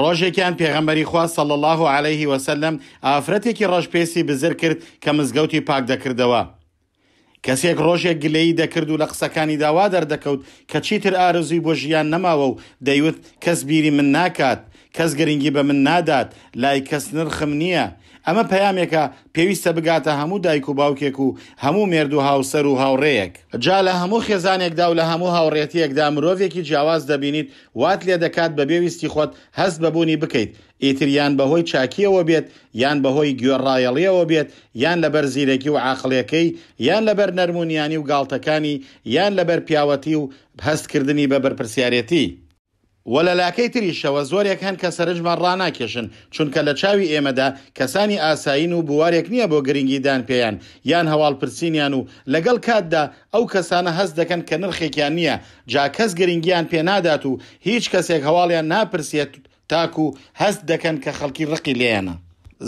ڕۆژێکیان پێغەمبەری خوا سەڵ الله و عليهەیهی وسلم ئافرەتێکی ڕۆژپێسی بزر کرد کە مزگەوتی پاک دەکردەوە. کەسێک ڕۆژێک گلەی دەکرد و لە قسەکانی داوا دەردەکەوت کە چیتر ئارزوی بۆ ژیان نەماوە و دەیوت کەس بیری من ناکات کەس گرنگی بە من نادات لای کەس نرخم نییە ئەمە پەیامێکە پێویستە بگاتە هەموو دایک و باوکێک و هەموو مێرد و هاوسەر و هاوڕەیەک جا لە هەموو خێزانێکدا و لە هەموو هاوڕێتیەکدا مرۆڤێکی جیاواز دەبینیت وات لێ دەکات بە بێویستی خۆت هەست بەبوونی بکەیت ئیتریان بەهۆی چاکیەوە بێت یان بەهۆی گوێڕایەڵیەوە بێت یان لەبەر زیرەکی و عاخلەکەی یان لەبەر نەرمونیانی و گاڵتەکانی یان لەبەر پیاوەتی و هەستکردنی بە بەرپسیارەتی وە لە لاکەی تریشەوە زۆرێک هەن کە سەرنجمان ڕاناکێشن چونکە لە چاوی ئێمەدا کەسانی ئاسایین و بوارێک نییە بۆ گرنگیدان پێیان یان هەواڵ پرسینیان و لەگەڵ کاتدا ئەو کەسانە هەست دەکەن کە نرخێکیان نییە جا کەس گرنگیان پێنادات و هیچ کەسێک هەواڵیان ناپرسێت تاکو هەست دەکەن کە خەڵکی ڕقی لێنە.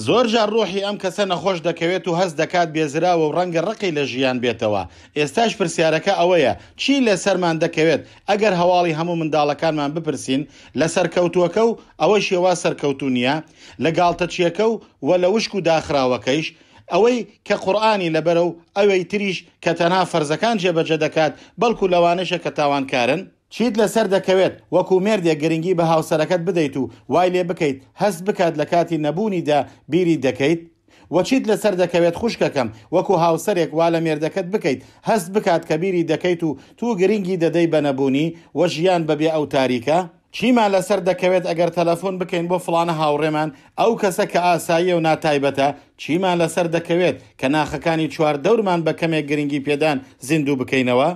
زۆر جار ڕۆحی ئەم کەسە نەخۆش دەکەوێت و هەست دەکات بێزراوە و ڕەنگە ڕقی لە ژیان بێتەوە ئێستاش پرسیارەکە ئەوەیە چی لە سەرمان دەکەوێت ئەگەر هەواڵی هەموو منداڵەکانمان بپرسین لە سەرکەوتوەکە و ئەوە شێوا سەرکەوتونیە لە گاڵتەچیەکە و وە لە وشک و داخراوەکەیش ئەوەی کە قورآانی لەبەرە و ئەوەی تریش کە تەنها فەرزەکان جێبەجە دەکات بەڵکو لەوانشە کە تاوانکارن چیت لەسەر دەکەوێت وەکو مردێک گرنگی بە هاوسەرەکەت بدەیت و وای لێ بکەیت هەست بکات لە کاتی نەبوونیدا بیری دەکەیت وەچیت لەسەر دەکەوێت خوشکەکەم وەکو هاوسەرێک وا لە مێردەکەت بکەیت هەست بکات کە بیری دەکەیت و تو گرنگی دەدەی بە نەبوونی وە ژیان بەبێ ئەو تاریکە چیمان لەسەر دەکەوێت ئەگەر تەلەفۆن بکەین بۆ فلانە هاوڕێمان ئەو کەسە کە ئاساییە و ناتایبەتە چیمان لەسەر دەکەوێت کە ناخەکانی چوار دەورمان بە کەمێک گرنگی پێدان زیندوو بکەینەوە